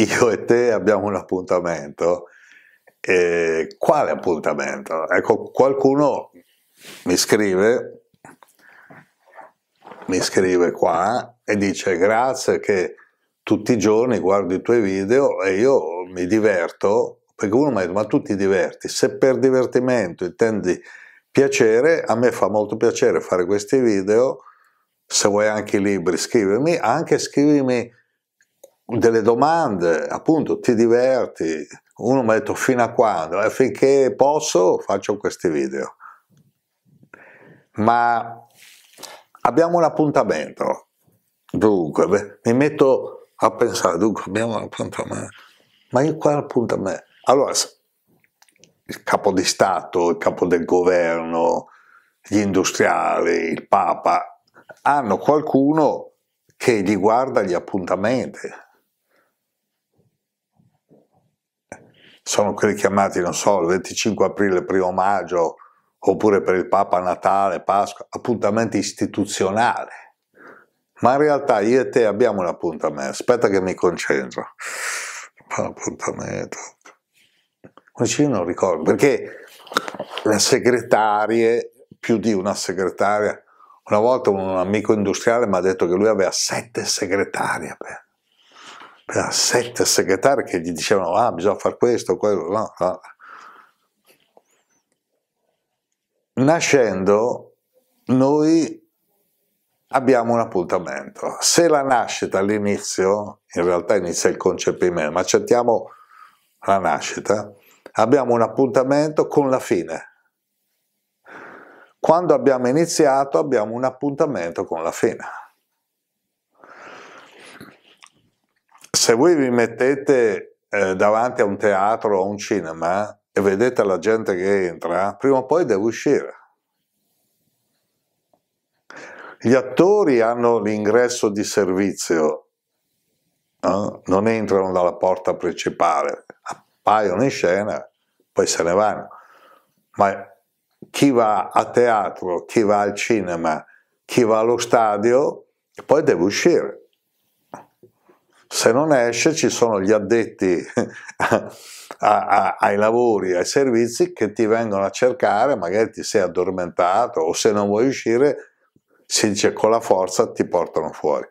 io e te abbiamo un appuntamento. E quale appuntamento? Ecco, qualcuno mi scrive, mi scrive qua e dice grazie che tutti i giorni guardo i tuoi video e io mi diverto, perché uno mi dice ma tu ti diverti, se per divertimento intendi piacere, a me fa molto piacere fare questi video, se vuoi anche i libri scrivimi, anche scrivimi delle domande, appunto ti diverti, uno mi ha detto fino a quando, e eh, finché posso faccio questi video. Ma abbiamo un appuntamento, dunque, beh, mi metto a pensare, dunque abbiamo un appuntamento, ma io quale appuntamento? Allora, il capo di Stato, il capo del governo, gli industriali, il Papa, hanno qualcuno che gli guarda gli appuntamenti, sono quelli chiamati, non so, il 25 aprile, primo maggio, oppure per il Papa Natale, Pasqua, appuntamenti istituzionali. Ma in realtà io e te abbiamo un appuntamento, aspetta che mi concentro. Un appuntamento. Io non ricordo, perché le segretarie, più di una segretaria, una volta un amico industriale mi ha detto che lui aveva sette segretarie. Beh sette segretari che gli dicevano ah bisogna fare questo, quello, no, no. Nascendo noi abbiamo un appuntamento. Se la nascita all'inizio, in realtà inizia il concepimento, ma accettiamo la nascita, abbiamo un appuntamento con la fine. Quando abbiamo iniziato abbiamo un appuntamento con la fine. se voi vi mettete eh, davanti a un teatro o a un cinema e vedete la gente che entra, prima o poi deve uscire. Gli attori hanno l'ingresso di servizio, no? non entrano dalla porta principale, appaiono in scena, poi se ne vanno. Ma chi va a teatro, chi va al cinema, chi va allo stadio, poi deve uscire se non esce ci sono gli addetti a, a, ai lavori, ai servizi che ti vengono a cercare, magari ti sei addormentato o se non vuoi uscire si dice con la forza ti portano fuori.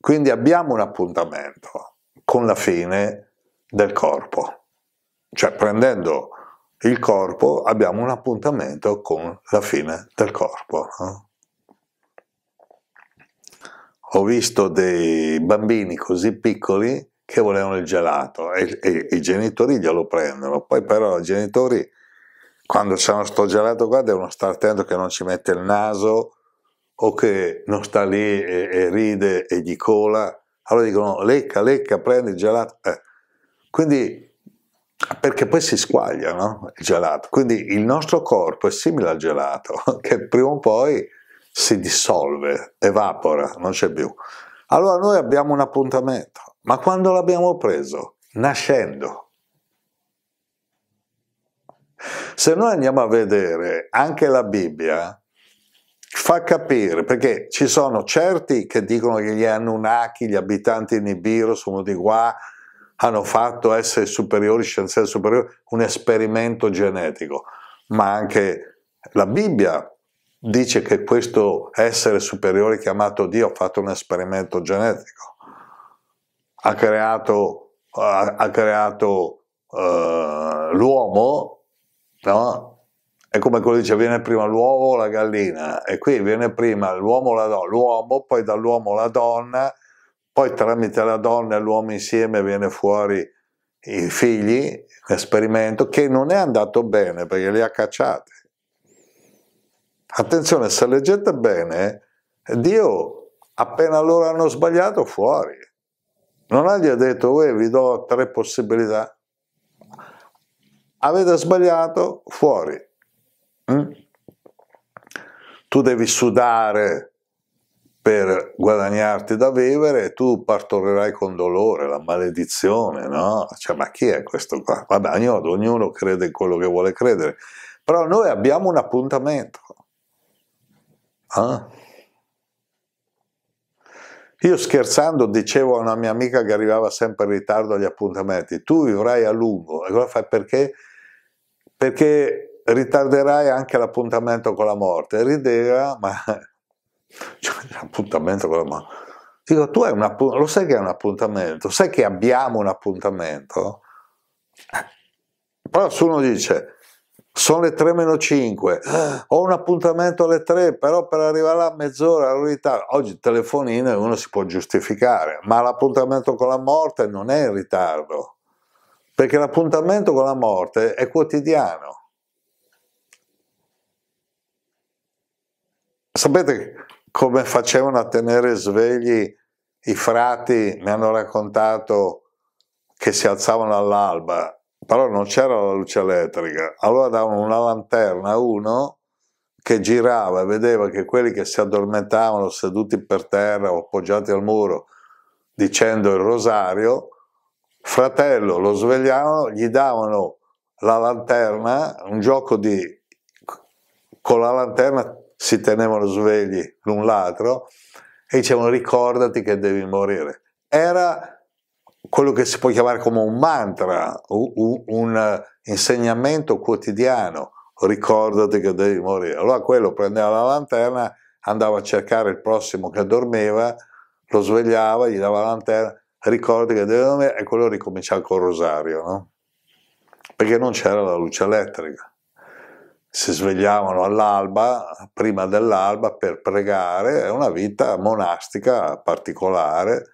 Quindi abbiamo un appuntamento con la fine del corpo, cioè prendendo il corpo abbiamo un appuntamento con la fine del corpo. No? ho visto dei bambini così piccoli che volevano il gelato e, e i genitori glielo prendono, poi però i genitori quando c'è sto gelato qua devono stare attenti che non ci mette il naso o che non sta lì e, e ride e gli cola, allora dicono lecca, lecca, prendi il gelato. Eh. Quindi perché poi si squaglia no? il gelato, quindi il nostro corpo è simile al gelato, che prima o poi si dissolve, evapora, non c'è più. Allora noi abbiamo un appuntamento, ma quando l'abbiamo preso? Nascendo. Se noi andiamo a vedere anche la Bibbia, fa capire, perché ci sono certi che dicono che gli Anunnaki, gli abitanti di Nibiru, sono di qua, hanno fatto essere superiori, scienziati superiori, un esperimento genetico, ma anche la Bibbia dice che questo essere superiore chiamato Dio ha fatto un esperimento genetico, ha creato, creato eh, l'uomo, no? È come quello dice viene prima l'uovo o la gallina, e qui viene prima l'uomo o la donna, l'uomo, poi dall'uomo la donna, poi tramite la donna e l'uomo insieme viene fuori i figli, l'esperimento, che non è andato bene perché li ha cacciati Attenzione, se leggete bene, Dio appena loro hanno sbagliato fuori. Non gli ha detto, vi do tre possibilità. Avete sbagliato, fuori. Mm? Tu devi sudare per guadagnarti da vivere e tu partorirai con dolore, la maledizione, no? Cioè, ma chi è questo qua? Vabbè, ognuno, ognuno crede in quello che vuole credere. Però noi abbiamo un appuntamento Ah. Io scherzando dicevo a una mia amica che arrivava sempre in ritardo agli appuntamenti, tu vivrai a lungo, e cosa fai perché? Perché ritarderai anche l'appuntamento con la morte. E rideva, ma cioè, l'appuntamento con la morte. Dico, tu hai un appuntamento, lo sai che è un appuntamento, sai che abbiamo un appuntamento? Però se uno dice, sono le 3 meno 5, ho un appuntamento alle 3, però per arrivare a mezz'ora, ero in ritardo. Oggi telefonino uno si può giustificare, ma l'appuntamento con la morte non è in ritardo, perché l'appuntamento con la morte è quotidiano. Sapete come facevano a tenere svegli i frati? Mi hanno raccontato che si alzavano all'alba però non c'era la luce elettrica, allora davano una lanterna a uno che girava e vedeva che quelli che si addormentavano seduti per terra o appoggiati al muro dicendo il rosario, fratello lo svegliavano, gli davano la lanterna, un gioco di... con la lanterna si tenevano svegli l'un l'altro e dicevano ricordati che devi morire. Era quello che si può chiamare come un mantra, un insegnamento quotidiano, ricordati che devi morire. Allora quello prendeva la lanterna, andava a cercare il prossimo che dormiva, lo svegliava, gli dava la lanterna, ricordati che devi dormire e quello ricominciava col rosario, no? perché non c'era la luce elettrica. Si svegliavano all'alba, prima dell'alba, per pregare, è una vita monastica particolare,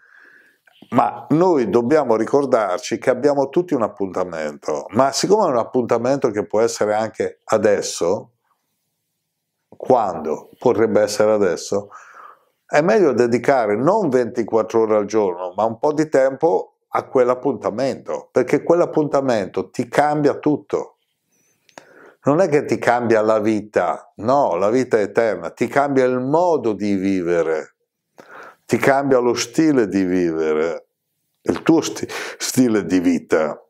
ma noi dobbiamo ricordarci che abbiamo tutti un appuntamento, ma siccome è un appuntamento che può essere anche adesso, quando potrebbe essere adesso, è meglio dedicare non 24 ore al giorno, ma un po' di tempo a quell'appuntamento, perché quell'appuntamento ti cambia tutto. Non è che ti cambia la vita, no, la vita è eterna, ti cambia il modo di vivere, ti cambia lo stile di vivere, il tuo sti stile di vita.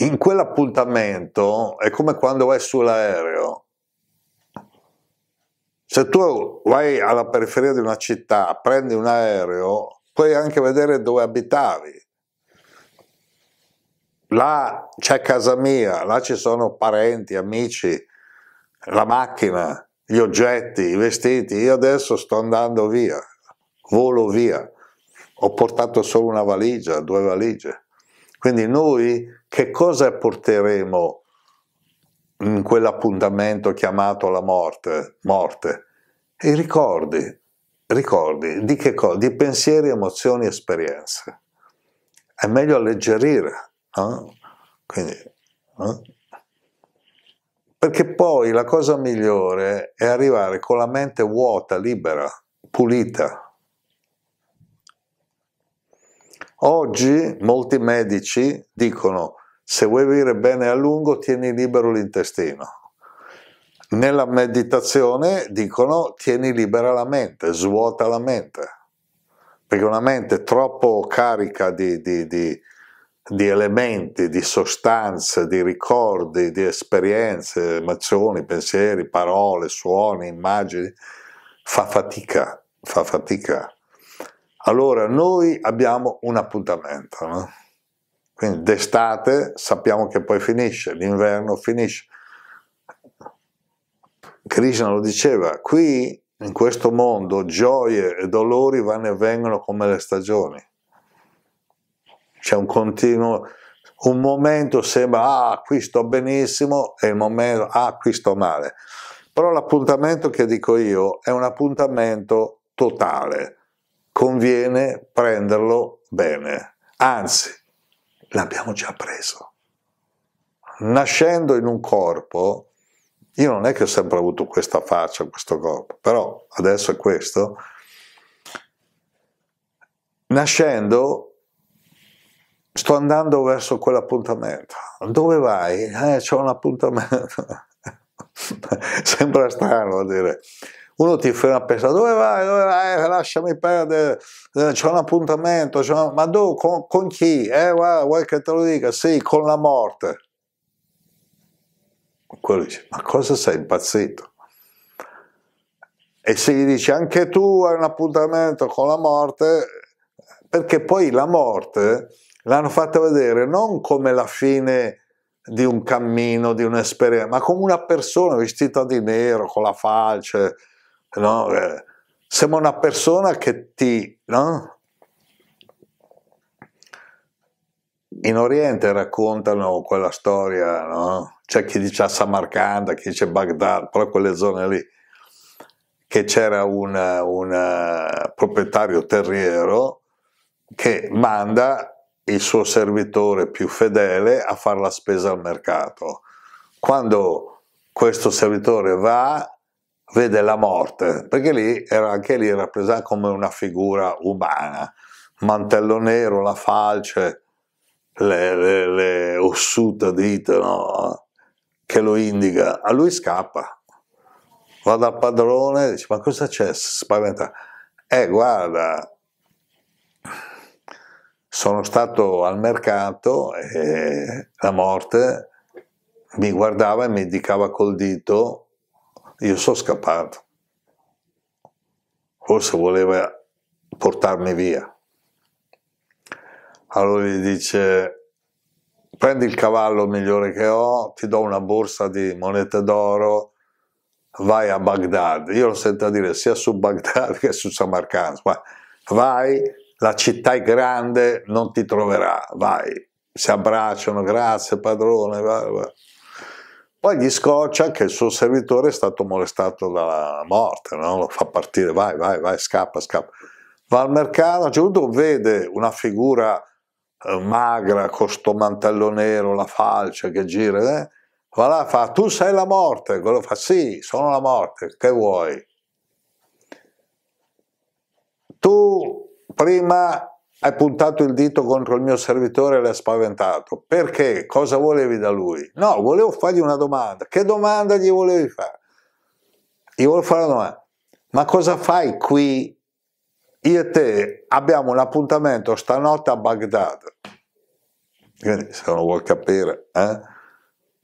In quell'appuntamento è come quando vai sull'aereo. Se tu vai alla periferia di una città, prendi un aereo, puoi anche vedere dove abitavi. Là c'è casa mia, là ci sono parenti, amici, la macchina, gli oggetti, i vestiti. Io adesso sto andando via, volo via ho portato solo una valigia, due valigie. Quindi noi che cosa porteremo in quell'appuntamento chiamato la morte? morte? I ricordi, ricordi di che cosa? Di pensieri, emozioni, esperienze. È meglio alleggerire, no? Quindi, no? Perché poi la cosa migliore è arrivare con la mente vuota, libera, pulita, Oggi molti medici dicono se vuoi vivere bene a lungo tieni libero l'intestino. Nella meditazione dicono tieni libera la mente, svuota la mente, perché una mente troppo carica di, di, di, di elementi, di sostanze, di ricordi, di esperienze, emozioni, pensieri, parole, suoni, immagini, fa fatica, fa fatica. Allora noi abbiamo un appuntamento, no? quindi d'estate sappiamo che poi finisce, l'inverno finisce. Krishna lo diceva, qui in questo mondo gioie e dolori vanno e vengono come le stagioni. C'è un continuo, un momento sembra, ah qui sto benissimo, e il momento, ah qui sto male. Però l'appuntamento che dico io è un appuntamento totale, conviene prenderlo bene. Anzi, l'abbiamo già preso. Nascendo in un corpo, io non è che ho sempre avuto questa faccia, questo corpo, però adesso è questo. Nascendo sto andando verso quell'appuntamento. Dove vai? Eh, c'è un appuntamento. Sembra strano a dire, uno ti ferma a pensare dove vai, dove vai, eh, lasciami perdere, eh, c'è un appuntamento, un... ma dove, con, con, chi? Eh, guarda, vuoi che te lo dica? Sì, con la morte. Quello dice, ma cosa sei impazzito? E se gli dici anche tu hai un appuntamento con la morte, perché poi la morte l'hanno fatta vedere non come la fine di un cammino, di un'esperienza, ma come una persona vestita di nero, con la falce, no? Eh, sembra una persona che ti... No? In Oriente raccontano quella storia, no? c'è chi dice a Samarcanda, chi dice Baghdad, però quelle zone lì, che c'era un, eh, proprietario terriero che manda il suo servitore più fedele a fare la spesa al mercato. Quando questo servitore va, vede la morte, perché lì era, anche lì rappresentata come una figura umana, mantello nero, la falce, le, le, le ossuta dita no? che lo indica, a lui scappa, va dal padrone, dice ma cosa c'è, spaventa, eh guarda, sono stato al mercato e la morte mi guardava e mi indicava col dito io sono scappato. Forse voleva portarmi via. Allora gli dice, prendi il cavallo migliore che ho, ti do una borsa di monete d'oro, vai a Baghdad. Io lo sento dire sia su Baghdad che su Samarkand, ma vai, la città è grande, non ti troverà, vai. Si abbracciano, grazie padrone. Vai, vai. Poi gli scoccia che il suo servitore è stato molestato dalla morte, no? lo fa partire, vai, vai, vai, scappa, scappa. Va al mercato, a un certo punto vede una figura eh, magra con sto mantello nero, la falce che gira, eh? va là, fa, tu sei la morte, quello fa, sì, sono la morte, che vuoi? Tu prima hai puntato il dito contro il mio servitore e l'hai spaventato. Perché? Cosa volevi da lui? No, volevo fargli una domanda. Che domanda gli volevi fare? Gli volevo fare una domanda. Ma cosa fai qui? Io e te abbiamo un appuntamento stanotte a Baghdad. Quindi, se non vuol capire, eh?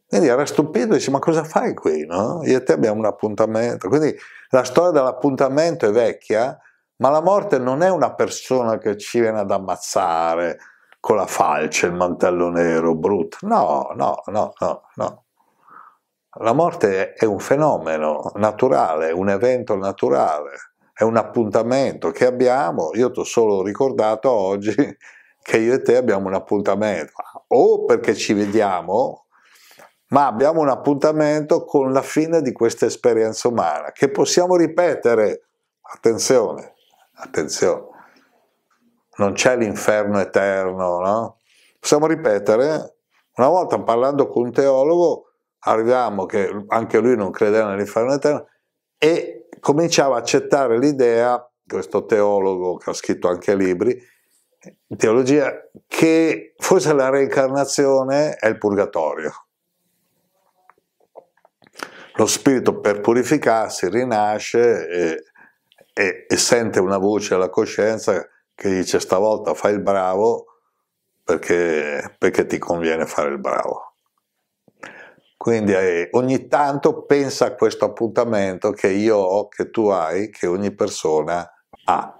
Quindi era stupito, dice, ma cosa fai qui? No? Io e te abbiamo un appuntamento. Quindi la storia dell'appuntamento è vecchia, ma la morte non è una persona che ci viene ad ammazzare con la falce, il mantello nero, brutto. No, no, no, no, no. La morte è un fenomeno naturale, un evento naturale, è un appuntamento che abbiamo. Io ti ho solo ricordato oggi che io e te abbiamo un appuntamento, o perché ci vediamo, ma abbiamo un appuntamento con la fine di questa esperienza umana, che possiamo ripetere, attenzione, Attenzione, non c'è l'inferno eterno, no? Possiamo ripetere, una volta parlando con un teologo, arriviamo che anche lui non credeva nell'inferno eterno e cominciava a accettare l'idea, questo teologo che ha scritto anche libri, teologia, che forse la reincarnazione è il purgatorio. Lo spirito per purificarsi rinasce e e, e sente una voce alla coscienza che dice stavolta fai il bravo perché, perché ti conviene fare il bravo. Quindi eh, ogni tanto pensa a questo appuntamento che io ho, che tu hai, che ogni persona ha.